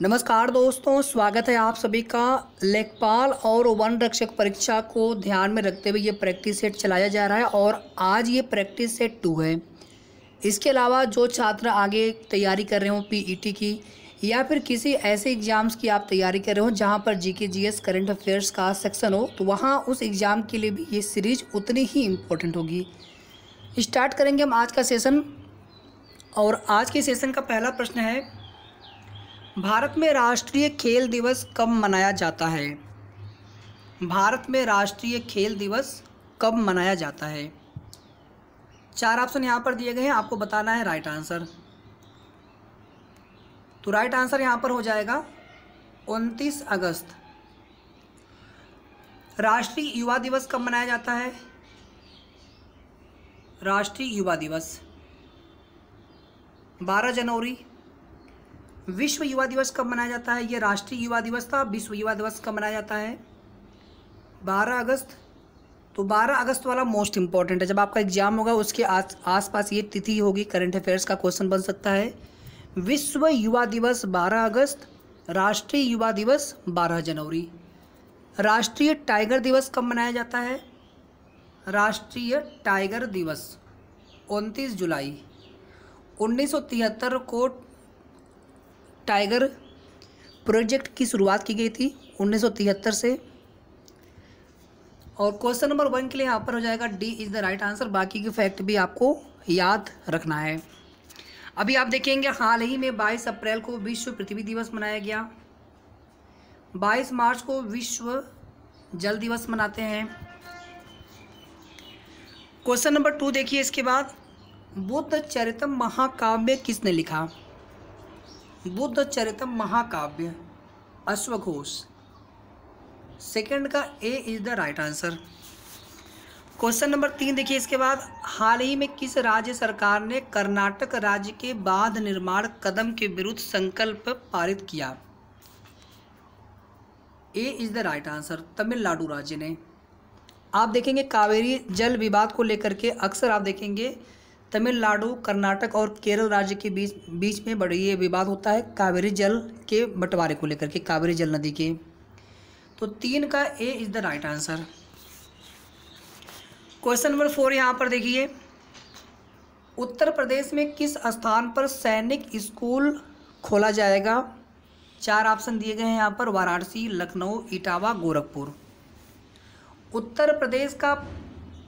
नमस्कार दोस्तों स्वागत है आप सभी का लेखपाल और वन रक्षक परीक्षा को ध्यान में रखते हुए ये प्रैक्टिस सेट चलाया जा रहा है और आज ये प्रैक्टिस सेट टू है इसके अलावा जो छात्र आगे तैयारी कर रहे हो पीईटी e की या फिर किसी ऐसे एग्ज़ाम्स की आप तैयारी कर रहे हो जहाँ पर जीके जीएस करंट अफेयर्स का सेक्शन हो तो वहाँ उस एग्ज़ाम के लिए भी ये सीरीज उतनी ही इम्पोर्टेंट होगी स्टार्ट करेंगे हम आज का सेशन और आज के सेशन का पहला प्रश्न है भारत में राष्ट्रीय खेल दिवस कब मनाया जाता है भारत में राष्ट्रीय खेल दिवस कब मनाया जाता है चार ऑप्शन यहाँ पर दिए गए हैं आपको बताना है राइट आंसर तो राइट आंसर यहाँ पर हो जाएगा उनतीस अगस्त राष्ट्रीय युवा दिवस कब मनाया जाता है राष्ट्रीय युवा दिवस बारह जनवरी विश्व युवा दिवस कब मनाया जाता है ये राष्ट्रीय युवा दिवस था विश्व युवा दिवस कब मनाया जाता है 12 अगस्त तो 12 अगस्त वाला मोस्ट इम्पॉर्टेंट है जब आपका एग्जाम होगा उसके आस आसपास ये तिथि होगी करंट अफेयर्स का क्वेश्चन बन सकता है विश्व युवा दिवस 12 अगस्त राष्ट्रीय युवा दिवस 12 जनवरी राष्ट्रीय टाइगर दिवस कब मनाया जाता है राष्ट्रीय टाइगर दिवस उनतीस जुलाई उन्नीस को टाइगर प्रोजेक्ट की शुरुआत की गई थी 1973 से और क्वेश्चन नंबर वन के लिए यहाँ पर हो जाएगा D is the right answer बाकी के फैक्ट भी आपको याद रखना है अभी आप देखेंगे हाल ही में 22 अप्रैल को विश्व पृथ्वी दिवस मनाया गया 22 मार्च को विश्व जल दिवस मनाते हैं क्वेश्चन नंबर टू देखिए इसके बाद बुद्ध चरितम महाकाव्य किसने लिखा बुद्ध चरितम महाकाव्य अश्वघोष सेकंड का A is the right answer question number तीन देखिए इसके बाद हाल ही में किस राज्य सरकार ने कर्नाटक राज्य के बाद निर्माण कदम के विरुद्ध संकल्प पारित किया A is the right answer Tamil Nadu राज्य ने आप देखेंगे कावेरी जल विवाद को लेकर के अक्सर आप देखेंगे तमिलनाडु कर्नाटक और केरल राज्य के बीच बीच में बड़ी ये विवाद होता है कावेरी जल के बंटवारे को लेकर के कावेरी जल नदी के तो तीन का A is the right answer question number four यहाँ पर देखिए उत्तर प्रदेश में किस स्थान पर सैनिक स्कूल खोला जाएगा चार ऑप्शन दिए गए हैं यहाँ पर वाराणसी लखनऊ इटावा गोरखपुर उत्तर प्रदेश का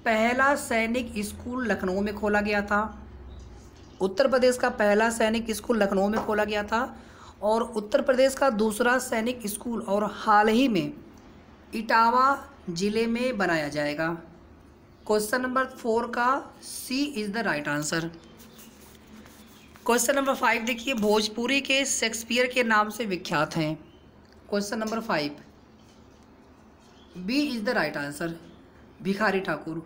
पहला सैनिक स्कूल लखनऊ में खोला गया था उत्तर प्रदेश का पहला सैनिक स्कूल लखनऊ में खोला गया था और उत्तर प्रदेश का दूसरा सैनिक स्कूल और हाल ही में इटावा ज़िले में बनाया जाएगा क्वेश्चन नंबर फोर का C is the right answer question number five देखिए भोजपुरी के शेक्सपियर के नाम से विख्यात हैं question number five B is the right answer Bhikhari Thakur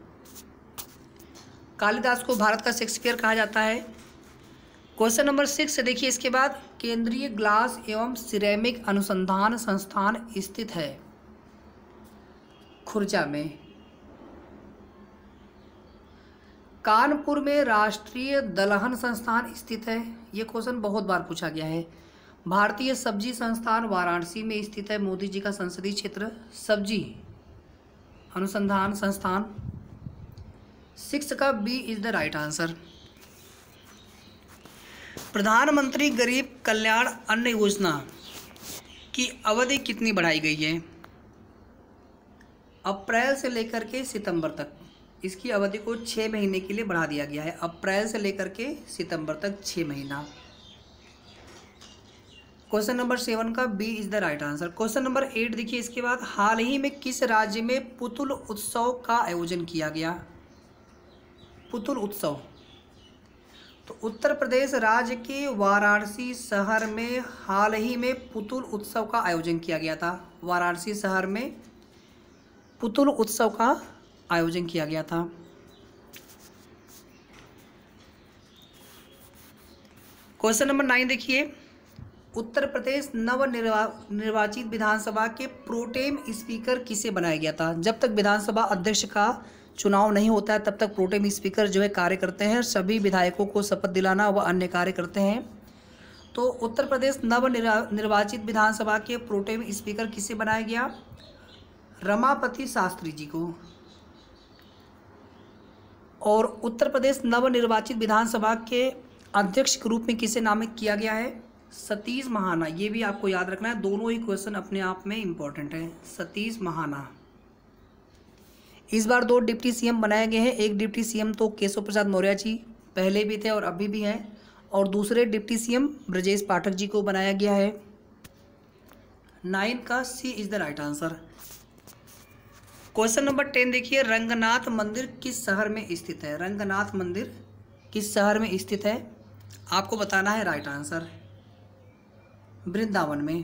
Kalidas को भारत का शेक्सपियर कहा जाता है क्वेश्चन नंबर सिक्स देखिए इसके बाद केंद्रीय ग्लास एवं सिरेमिक अनुसंधान संस्थान स्थित है खुर्जा में कानपुर में राष्ट्रीय दलहन संस्थान स्थित है ये क्वेश्चन बहुत बार पूछा गया है भारतीय सब्जी संस्थान वाराणसी में स्थित है मोदी जी का संसदीय क्षेत्र सब्जी अनुसंधान संस्थान सिक्स का B is the right answer प्रधानमंत्री गरीब कल्याण अन्न योजना की अवधि कितनी बढ़ाई गई है अप्रैल से लेकर के सितंबर तक इसकी अवधि को छः महीने के लिए बढ़ा दिया गया है अप्रैल से लेकर के सितंबर तक छः महीना क्वेश्चन नंबर सेवन का B is the right answer question number eight देखिए इसके बाद हाल ही में किस राज्य में पुतुल उत्सव का आयोजन किया गया पुतुल उत्सव तो उत्तर प्रदेश राज्य के वाराणसी शहर में हाल ही में पुतुल उत्सव का आयोजन किया गया था वाराणसी शहर में पुतुल उत्सव का आयोजन किया गया था क्वेश्चन नंबर नाइन देखिए उत्तर प्रदेश नव निर्वा, निर्वाचित विधानसभा के प्रोटेम स्पीकर किसे बनाया गया था जब तक विधानसभा अध्यक्ष का चुनाव नहीं होता है तब तक प्रोटेम स्पीकर जो है कार्य करते हैं सभी विधायकों को शपथ दिलाना व अन्य कार्य करते हैं तो उत्तर प्रदेश नव निर्वाचित विधानसभा के प्रोटेम स्पीकर किसे बनाया गया रमापति शास्त्री जी को और उत्तर प्रदेश नवनिर्वाचित विधानसभा के अध्यक्ष के रूप में किसे नामित किया गया है सतीश महाना ये भी आपको याद रखना है दोनों ही क्वेश्चन अपने आप में इम्पोर्टेंट हैं सतीश महाना इस बार दो डिप्टी सीएम बनाए गए हैं एक डिप्टी सीएम तो केशव प्रसाद मौर्य जी पहले भी थे और अभी भी हैं और दूसरे डिप्टी सीएम ब्रजेश पाठक जी को बनाया गया है नाइन का C is the right answer question number ten देखिए रंगनाथ मंदिर किस शहर में स्थित है रंगनाथ मंदिर किस शहर में स्थित है आपको बताना है राइट आंसर वृंदावन में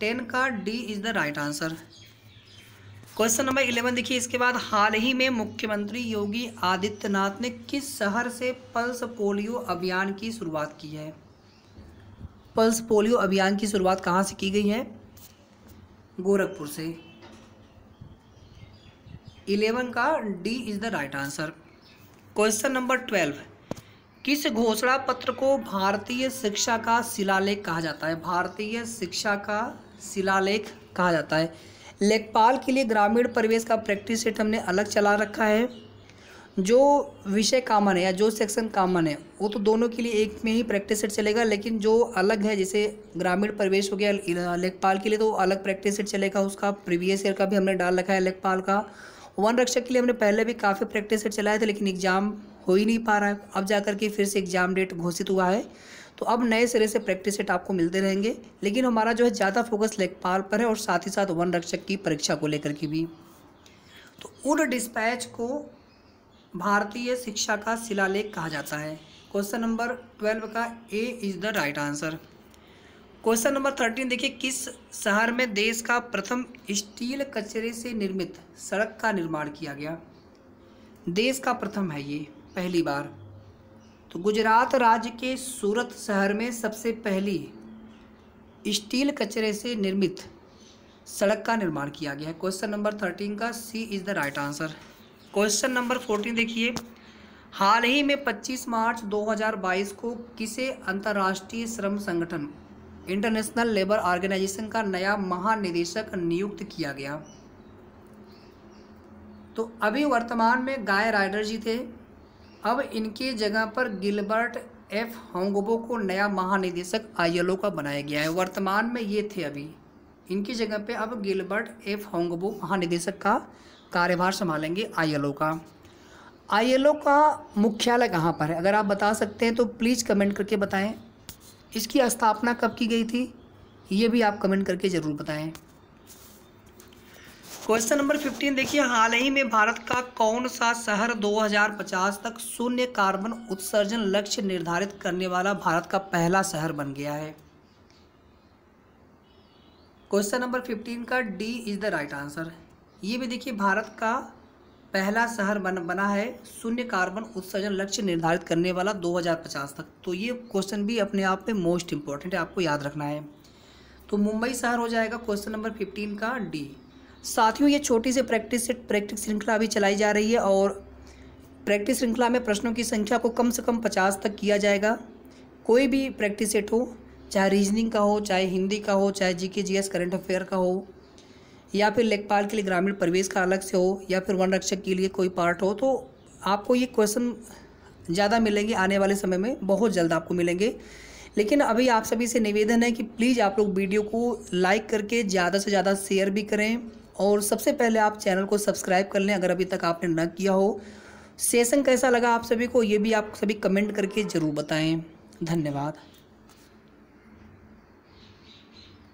टेन का D is the right answer question number eleven देखिए इसके बाद हाल ही में मुख्यमंत्री योगी आदित्यनाथ ने किस शहर से पल्स पोलियो अभियान की शुरुआत की है पल्स पोलियो अभियान की शुरुआत कहाँ से की गई है गोरखपुर से इलेवन का D is the right answer question number twelve किस घोषणा पत्र को भारतीय शिक्षा का शिलालेख कहा जाता है भारतीय शिक्षा का शिलालेख कहा जाता है लेखपाल के लिए ग्रामीण परिवेश का प्रैक्टिस सेट हमने अलग चला रखा है जो विषय कामन है या जो सेक्शन कामन है वो तो दोनों के लिए एक में ही प्रैक्टिस सेट चलेगा लेकिन जो अलग है जैसे ग्रामीण परिवेश हो गया लेखपाल के लिए तो अलग प्रैक्टिस सेट चलेगा उसका प्रीवियस ईयर का भी हमने डाल रखा है लेखपाल का वन रक्षक के लिए हमने पहले भी काफ़ी प्रैक्टिस सेट चलाए थे लेकिन एग्ज़ाम हो ही नहीं पा रहा है अब जा कर के फिर से एग्ज़ाम डेट घोषित हुआ है तो अब नए सिरे से प्रैक्टिस सेट आपको मिलते रहेंगे लेकिन हमारा जो है ज़्यादा फोकस लेखपाल पर है और साथ ही साथ वन रक्षक की परीक्षा को लेकर के भी तो उन डिस्पैच को भारतीय शिक्षा का शिलालेख कहा जाता है क्वेश्चन नंबर ट्वेल्व का A is the right answer question number thirteen देखिए किस शहर में देश का प्रथम स्टील कचरे से निर्मित सड़क का निर्माण किया गया देश का प्रथम है ये पहली बार तो गुजरात राज्य के सूरत शहर में सबसे पहली स्टील कचरे से निर्मित सड़क का निर्माण किया गया है क्वेश्चन नंबर थर्टीन का C is the right answer question number fourteen देखिए हाल ही में 25 मार्च 2022 को किसे अंतर्राष्ट्रीय श्रम संगठन इंटरनेशनल लेबर ऑर्गेनाइजेशन का नया महानिदेशक नियुक्त किया गया तो अभी वर्तमान में गाय राइडर जी थे अब इनके जगह पर गिलबर्ट एफ होंगबो को नया महानिदेशक आईएलओ का बनाया गया है वर्तमान में ये थे अभी इनकी जगह पे अब गिलबर्ट एफ होंगबो महानिदेशक का कार्यभार संभालेंगे आईएलओ का आईएलओ का मुख्यालय कहाँ पर है अगर आप बता सकते हैं तो प्लीज़ कमेंट करके बताएं इसकी स्थापना कब की गई थी ये भी आप कमेंट करके ज़रूर बताएँ क्वेश्चन नंबर फिफ्टीन देखिए हाल ही में भारत का कौन सा शहर 2050 तक शून्य कार्बन उत्सर्जन लक्ष्य निर्धारित करने वाला भारत का पहला शहर बन गया है क्वेश्चन नंबर फिफ्टीन का D is the right answer ये भी देखिए भारत का पहला शहर बन बना है शून्य कार्बन उत्सर्जन लक्ष्य निर्धारित करने वाला 2050 तक तो ये क्वेश्चन भी अपने आप में मोस्ट इम्पॉर्टेंट है आपको याद रखना है तो मुंबई शहर हो जाएगा क्वेश्चन नंबर फिफ्टीन का डी साथियों ये छोटी सी प्रैक्टिस सेट प्रैक्टिस श्रृंखला भी चलाई जा रही है और प्रैक्टिस श्रृंखला में प्रश्नों की संख्या को कम से कम पचास तक किया जाएगा कोई भी प्रैक्टिस सेट हो चाहे रीजनिंग का हो चाहे हिंदी का हो चाहे जी के जी एस करेंट अफेयर का हो या फिर लेखपाल के लिए ग्रामीण प्रवेश का अलग से हो या फिर वन रक्षक के लिए कोई पार्ट हो तो आपको ये क्वेश्चन ज़्यादा मिलेंगे आने वाले समय में बहुत जल्द आपको मिलेंगे लेकिन अभी आप सभी से निवेदन है कि प्लीज़ आप लोग वीडियो को लाइक करके ज़्यादा से ज़्यादा शेयर भी करें और सबसे पहले आप चैनल को सब्सक्राइब कर लें अगर अभी तक आपने न किया हो सेशन कैसा लगा आप सभी को ये भी आप सभी कमेंट करके ज़रूर बताएं धन्यवाद